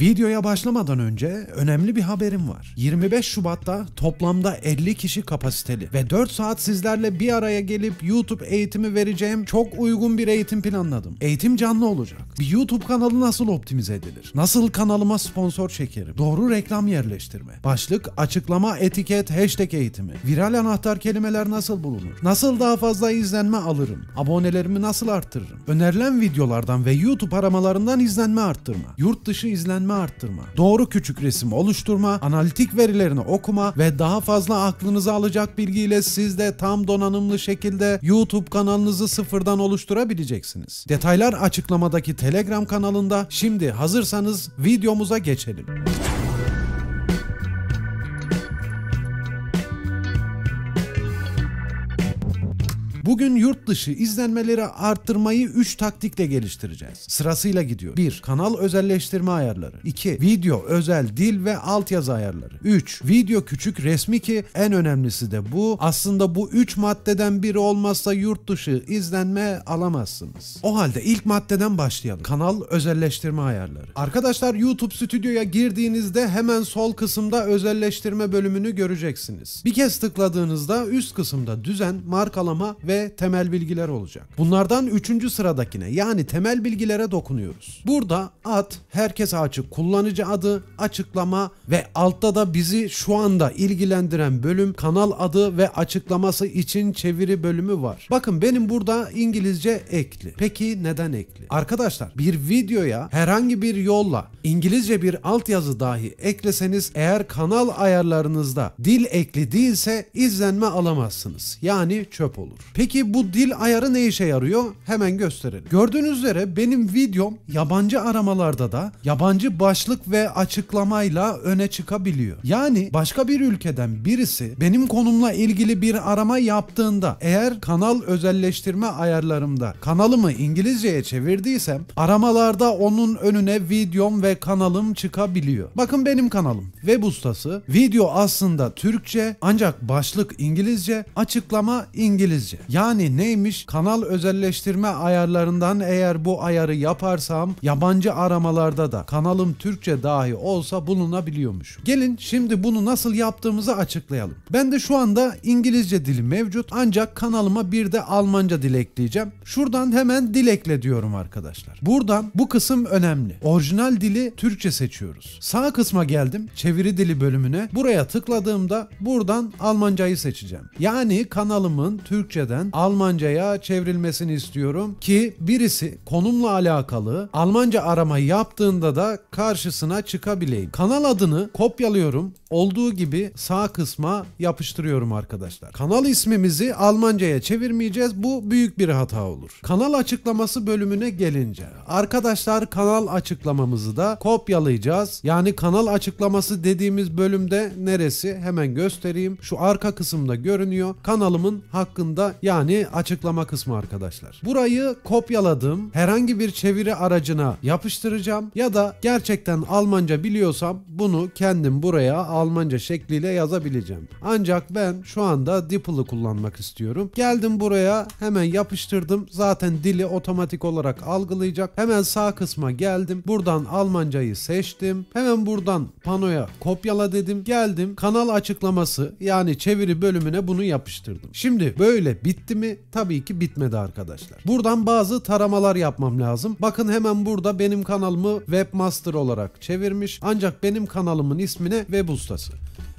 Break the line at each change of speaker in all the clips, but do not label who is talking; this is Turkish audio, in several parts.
Videoya başlamadan önce önemli bir haberim var. 25 Şubat'ta toplamda 50 kişi kapasiteli ve 4 saat sizlerle bir araya gelip YouTube eğitimi vereceğim çok uygun bir eğitim planladım. Eğitim canlı olacak. Bir YouTube kanalı nasıl optimize edilir? Nasıl kanalıma sponsor çekerim? Doğru reklam yerleştirme. Başlık, açıklama, etiket, hashtag eğitimi. Viral anahtar kelimeler nasıl bulunur? Nasıl daha fazla izlenme alırım? Abonelerimi nasıl arttırırım? Önerilen videolardan ve YouTube aramalarından izlenme arttırma. Yurt dışı izlenme öğrenme arttırma, doğru küçük resim oluşturma, analitik verilerini okuma ve daha fazla aklınıza alacak bilgiyle siz de tam donanımlı şekilde YouTube kanalınızı sıfırdan oluşturabileceksiniz. Detaylar açıklamadaki Telegram kanalında. Şimdi hazırsanız videomuza geçelim. Bugün yurt dışı izlenmeleri arttırmayı 3 taktikle geliştireceğiz. Sırasıyla gidiyor. 1. Kanal özelleştirme ayarları. 2. Video özel dil ve altyazı ayarları. 3. Video küçük resmi ki en önemlisi de bu. Aslında bu 3 maddeden biri olmazsa yurt dışı izlenme alamazsınız. O halde ilk maddeden başlayalım. Kanal özelleştirme ayarları. Arkadaşlar YouTube Studio'ya girdiğinizde hemen sol kısımda özelleştirme bölümünü göreceksiniz. Bir kez tıkladığınızda üst kısımda düzen, markalama ve temel bilgiler olacak. Bunlardan üçüncü sıradakine yani temel bilgilere dokunuyoruz. Burada ad, herkese açık kullanıcı adı, açıklama ve altta da bizi şu anda ilgilendiren bölüm kanal adı ve açıklaması için çeviri bölümü var. Bakın benim burada İngilizce ekli. Peki neden ekli? Arkadaşlar bir videoya herhangi bir yolla İngilizce bir altyazı dahi ekleseniz eğer kanal ayarlarınızda dil ekli değilse izlenme alamazsınız. Yani çöp olur. Peki Peki bu dil ayarı ne işe yarıyor? Hemen gösterelim. Gördüğünüz üzere benim videom yabancı aramalarda da yabancı başlık ve açıklamayla öne çıkabiliyor. Yani başka bir ülkeden birisi benim konumla ilgili bir arama yaptığında eğer kanal özelleştirme ayarlarımda kanalımı İngilizceye çevirdiysem aramalarda onun önüne videom ve kanalım çıkabiliyor. Bakın benim kanalım web ustası. Video aslında Türkçe ancak başlık İngilizce, açıklama İngilizce. Yani yani neymiş? Kanal özelleştirme ayarlarından eğer bu ayarı yaparsam yabancı aramalarda da kanalım Türkçe dahi olsa bulunabiliyormuş. Gelin şimdi bunu nasıl yaptığımızı açıklayalım. Ben de şu anda İngilizce dili mevcut ancak kanalıma bir de Almanca dil ekleyeceğim. Şuradan hemen dil ekle diyorum arkadaşlar. Buradan bu kısım önemli. Orijinal dili Türkçe seçiyoruz. Sağ kısma geldim. Çeviri dili bölümüne. Buraya tıkladığımda buradan Almancayı seçeceğim. Yani kanalımın Türkçeden Almanca'ya çevrilmesini istiyorum ki birisi konumla alakalı Almanca arama yaptığında da karşısına çıkabileyim. Kanal adını kopyalıyorum. Olduğu gibi sağ kısma yapıştırıyorum arkadaşlar. Kanal ismimizi Almanca'ya çevirmeyeceğiz. Bu büyük bir hata olur. Kanal açıklaması bölümüne gelince arkadaşlar kanal açıklamamızı da kopyalayacağız. Yani kanal açıklaması dediğimiz bölümde neresi hemen göstereyim. Şu arka kısımda görünüyor. Kanalımın hakkında yap yani açıklama kısmı arkadaşlar. Burayı kopyaladım. Herhangi bir çeviri aracına yapıştıracağım ya da gerçekten Almanca biliyorsam bunu kendim buraya Almanca şekliyle yazabileceğim. Ancak ben şu anda DeepL'ı kullanmak istiyorum. Geldim buraya hemen yapıştırdım. Zaten dili otomatik olarak algılayacak. Hemen sağ kısma geldim. Buradan Almancayı seçtim. Hemen buradan panoya kopyala dedim. Geldim kanal açıklaması yani çeviri bölümüne bunu yapıştırdım. Şimdi böyle bit bitti mi? Tabii ki bitmedi arkadaşlar. Buradan bazı taramalar yapmam lazım. Bakın hemen burada benim kanalımı webmaster olarak çevirmiş. Ancak benim kanalımın ismine web ustası.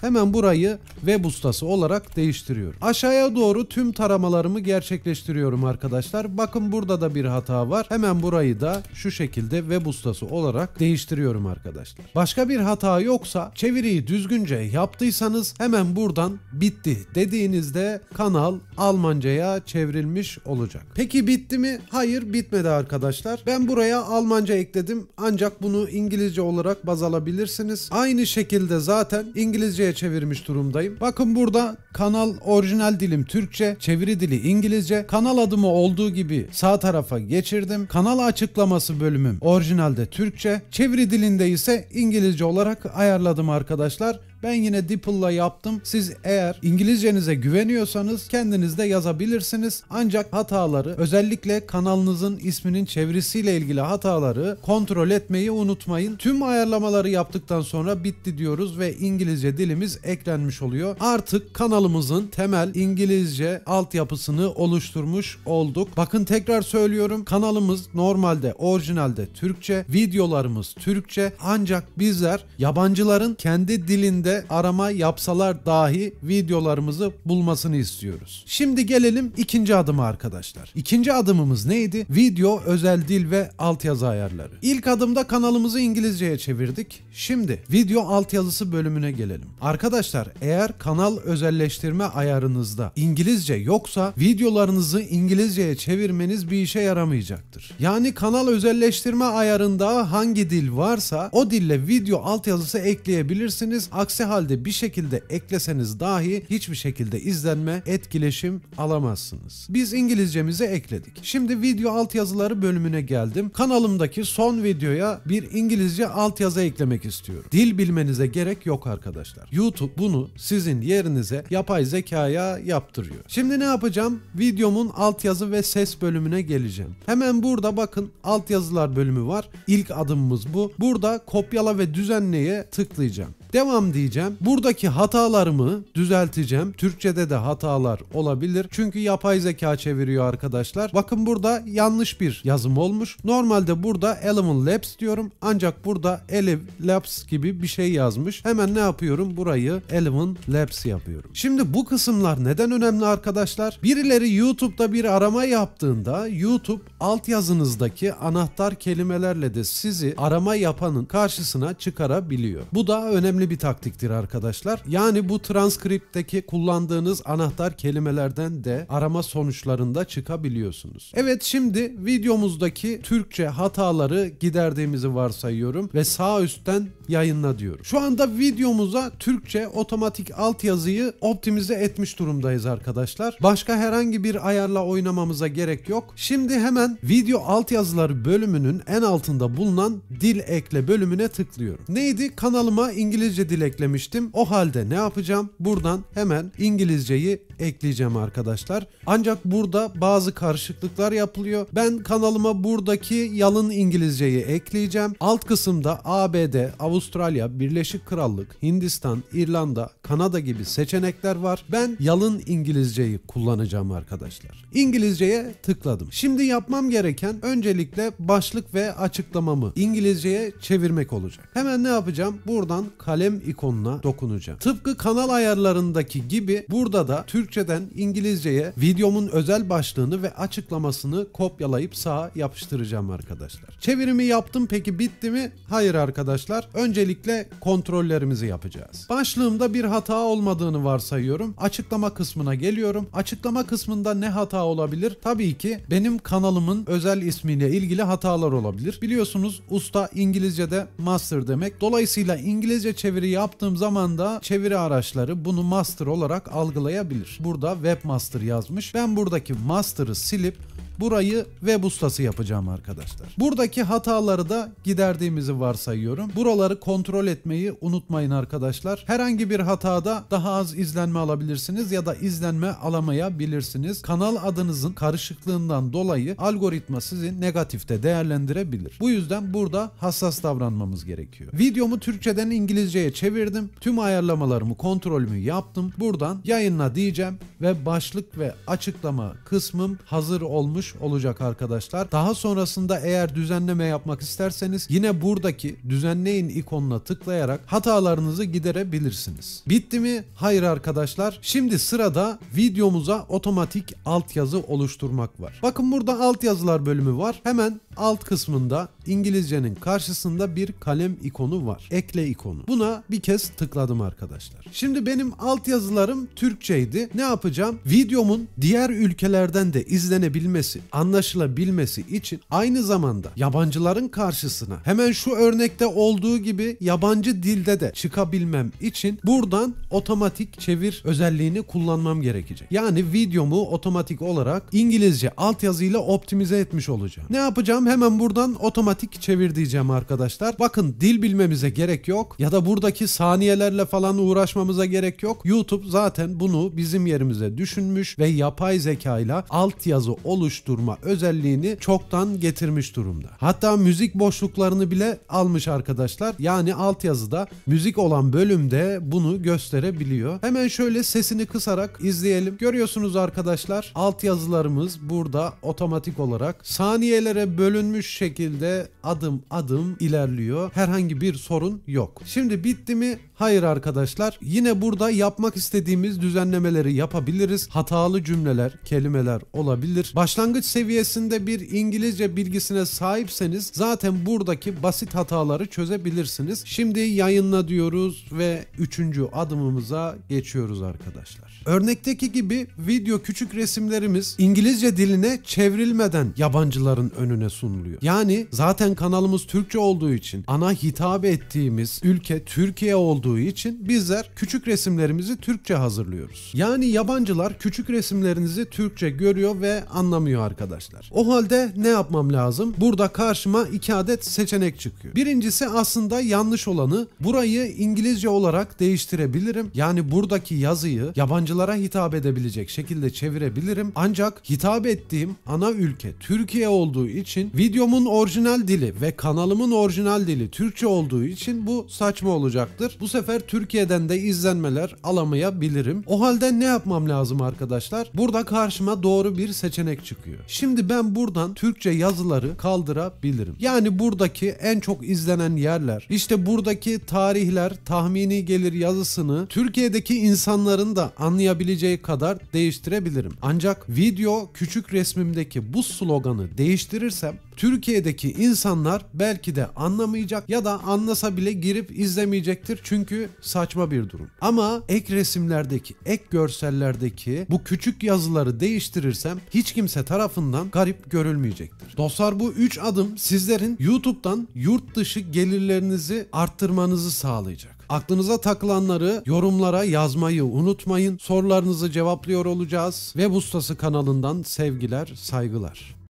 Hemen burayı web ustası olarak değiştiriyorum. Aşağıya doğru tüm taramalarımı gerçekleştiriyorum arkadaşlar. Bakın burada da bir hata var. Hemen burayı da şu şekilde web ustası olarak değiştiriyorum arkadaşlar. Başka bir hata yoksa çeviriyi düzgünce yaptıysanız hemen buradan bitti dediğinizde kanal Almanca'ya çevrilmiş olacak. Peki bitti mi? Hayır bitmedi arkadaşlar. Ben buraya Almanca ekledim ancak bunu İngilizce olarak baz alabilirsiniz. Aynı şekilde zaten İngilizce Türkçe'ye çevirmiş durumdayım. Bakın burada kanal orijinal dilim Türkçe, çeviri dili İngilizce. Kanal adımı olduğu gibi sağ tarafa geçirdim. Kanal açıklaması bölümüm orijinalde Türkçe, çeviri dilinde ise İngilizce olarak ayarladım arkadaşlar. Ben yine DeepL'la yaptım. Siz eğer İngilizcenize güveniyorsanız kendiniz de yazabilirsiniz. Ancak hataları özellikle kanalınızın isminin çevirisiyle ilgili hataları kontrol etmeyi unutmayın. Tüm ayarlamaları yaptıktan sonra bitti diyoruz ve İngilizce dilimiz eklenmiş oluyor. Artık kanalımızın temel İngilizce altyapısını oluşturmuş olduk. Bakın tekrar söylüyorum kanalımız normalde orijinalde Türkçe, videolarımız Türkçe ancak bizler yabancıların kendi dilinde de arama yapsalar dahi videolarımızı bulmasını istiyoruz. Şimdi gelelim ikinci adıma arkadaşlar. İkinci adımımız neydi? Video, özel dil ve altyazı ayarları. İlk adımda kanalımızı İngilizceye çevirdik. Şimdi video altyazısı bölümüne gelelim. Arkadaşlar eğer kanal özelleştirme ayarınızda İngilizce yoksa videolarınızı İngilizceye çevirmeniz bir işe yaramayacaktır. Yani kanal özelleştirme ayarında hangi dil varsa o dille video altyazısı ekleyebilirsiniz. Aksi Aksi halde bir şekilde ekleseniz dahi hiçbir şekilde izlenme, etkileşim alamazsınız. Biz İngilizcemizi ekledik. Şimdi video altyazıları bölümüne geldim. Kanalımdaki son videoya bir İngilizce altyazı eklemek istiyorum. Dil bilmenize gerek yok arkadaşlar. YouTube bunu sizin yerinize yapay zekaya yaptırıyor. Şimdi ne yapacağım? Videomun altyazı ve ses bölümüne geleceğim. Hemen burada bakın altyazılar bölümü var. İlk adımımız bu. Burada kopyala ve düzenleye tıklayacağım. Devam diyeceğim. Buradaki hatalarımı düzelteceğim. Türkçede de hatalar olabilir. Çünkü yapay zeka çeviriyor arkadaşlar. Bakın burada yanlış bir yazım olmuş. Normalde burada Element Labs diyorum. Ancak burada Elev Labs gibi bir şey yazmış. Hemen ne yapıyorum? Burayı Element Labs yapıyorum. Şimdi bu kısımlar neden önemli arkadaşlar? Birileri YouTube'da bir arama yaptığında YouTube altyazınızdaki anahtar kelimelerle de sizi arama yapanın karşısına çıkarabiliyor. Bu da önemli önemli bir taktiktir arkadaşlar. Yani bu transkriptteki kullandığınız anahtar kelimelerden de arama sonuçlarında çıkabiliyorsunuz. Evet şimdi videomuzdaki Türkçe hataları giderdiğimizi varsayıyorum ve sağ üstten yayınla diyorum. Şu anda videomuza Türkçe otomatik altyazıyı optimize etmiş durumdayız arkadaşlar. Başka herhangi bir ayarla oynamamıza gerek yok. Şimdi hemen video altyazıları bölümünün en altında bulunan dil ekle bölümüne tıklıyorum. Neydi? Kanalıma İngilizce dil eklemiştim. O halde ne yapacağım? Buradan hemen İngilizceyi ekleyeceğim arkadaşlar. Ancak burada bazı karışıklıklar yapılıyor. Ben kanalıma buradaki yalın İngilizceyi ekleyeceğim. Alt kısımda ABD, Avustralya, Avustralya, Birleşik Krallık, Hindistan, İrlanda, Kanada gibi seçenekler var. Ben yalın İngilizceyi kullanacağım arkadaşlar. İngilizceye tıkladım. Şimdi yapmam gereken öncelikle başlık ve açıklamamı İngilizceye çevirmek olacak. Hemen ne yapacağım? Buradan kalem ikonuna dokunacağım. Tıpkı kanal ayarlarındaki gibi burada da Türkçeden İngilizceye videomun özel başlığını ve açıklamasını kopyalayıp sağa yapıştıracağım arkadaşlar. Çevirimi yaptım peki bitti mi? Hayır arkadaşlar. Önce öncelikle kontrollerimizi yapacağız. Başlığımda bir hata olmadığını varsayıyorum. Açıklama kısmına geliyorum. Açıklama kısmında ne hata olabilir? Tabii ki benim kanalımın özel ismiyle ilgili hatalar olabilir. Biliyorsunuz usta İngilizce'de master demek. Dolayısıyla İngilizce çeviri yaptığım zaman da çeviri araçları bunu master olarak algılayabilir. Burada webmaster yazmış. Ben buradaki master'ı silip Burayı web ustası yapacağım arkadaşlar. Buradaki hataları da giderdiğimizi varsayıyorum. Buraları kontrol etmeyi unutmayın arkadaşlar. Herhangi bir hatada daha az izlenme alabilirsiniz ya da izlenme alamayabilirsiniz. Kanal adınızın karışıklığından dolayı algoritma sizi negatifte değerlendirebilir. Bu yüzden burada hassas davranmamız gerekiyor. Videomu Türkçeden İngilizceye çevirdim. Tüm ayarlamalarımı kontrolümü yaptım. Buradan yayınla diyeceğim ve başlık ve açıklama kısmım hazır olmuş olacak arkadaşlar. Daha sonrasında eğer düzenleme yapmak isterseniz yine buradaki düzenleyin ikonuna tıklayarak hatalarınızı giderebilirsiniz. Bitti mi? Hayır arkadaşlar. Şimdi sırada videomuza otomatik altyazı oluşturmak var. Bakın burada altyazılar bölümü var. Hemen alt kısmında İngilizcenin karşısında bir kalem ikonu var. Ekle ikonu. Buna bir kez tıkladım arkadaşlar. Şimdi benim alt altyazılarım Türkçeydi. Ne yapacağım? Videomun diğer ülkelerden de izlenebilmesi, anlaşılabilmesi için aynı zamanda yabancıların karşısına hemen şu örnekte olduğu gibi yabancı dilde de çıkabilmem için buradan otomatik çevir özelliğini kullanmam gerekecek. Yani videomu otomatik olarak İngilizce altyazıyla optimize etmiş olacağım. Ne yapacağım? hemen buradan otomatik çevir diyeceğim arkadaşlar. Bakın dil bilmemize gerek yok ya da buradaki saniyelerle falan uğraşmamıza gerek yok. YouTube zaten bunu bizim yerimize düşünmüş ve yapay zeka ile altyazı oluşturma özelliğini çoktan getirmiş durumda. Hatta müzik boşluklarını bile almış arkadaşlar. Yani altyazıda müzik olan bölümde bunu gösterebiliyor. Hemen şöyle sesini kısarak izleyelim. Görüyorsunuz arkadaşlar altyazılarımız burada otomatik olarak saniyelere bölüm bölünmüş şekilde adım adım ilerliyor. Herhangi bir sorun yok. Şimdi bitti mi? Hayır arkadaşlar. Yine burada yapmak istediğimiz düzenlemeleri yapabiliriz. Hatalı cümleler, kelimeler olabilir. Başlangıç seviyesinde bir İngilizce bilgisine sahipseniz zaten buradaki basit hataları çözebilirsiniz. Şimdi yayınla diyoruz ve üçüncü adımımıza geçiyoruz arkadaşlar. Örnekteki gibi video küçük resimlerimiz İngilizce diline çevrilmeden yabancıların önüne sunuluyor. Yani zaten kanalımız Türkçe olduğu için ana hitap ettiğimiz ülke Türkiye olduğu için bizler küçük resimlerimizi Türkçe hazırlıyoruz. Yani yabancılar küçük resimlerinizi Türkçe görüyor ve anlamıyor arkadaşlar. O halde ne yapmam lazım? Burada karşıma iki adet seçenek çıkıyor. Birincisi aslında yanlış olanı burayı İngilizce olarak değiştirebilirim. Yani buradaki yazıyı yabancılar yabancılara hitap edebilecek şekilde çevirebilirim. Ancak hitap ettiğim ana ülke Türkiye olduğu için videomun orijinal dili ve kanalımın orijinal dili Türkçe olduğu için bu saçma olacaktır. Bu sefer Türkiye'den de izlenmeler alamayabilirim. O halde ne yapmam lazım arkadaşlar? Burada karşıma doğru bir seçenek çıkıyor. Şimdi ben buradan Türkçe yazıları kaldırabilirim. Yani buradaki en çok izlenen yerler, işte buradaki tarihler, tahmini gelir yazısını Türkiye'deki insanların da anlayabilmesi anlayabileceği kadar değiştirebilirim. Ancak video küçük resmimdeki bu sloganı değiştirirsem Türkiye'deki insanlar belki de anlamayacak ya da anlasa bile girip izlemeyecektir çünkü saçma bir durum. Ama ek resimlerdeki, ek görsellerdeki bu küçük yazıları değiştirirsem hiç kimse tarafından garip görülmeyecektir. Dostlar bu 3 adım sizlerin YouTube'dan yurt dışı gelirlerinizi arttırmanızı sağlayacak. Aklınıza takılanları yorumlara yazmayı unutmayın. Sorularınızı cevaplıyor olacağız. Web Ustası kanalından sevgiler, saygılar.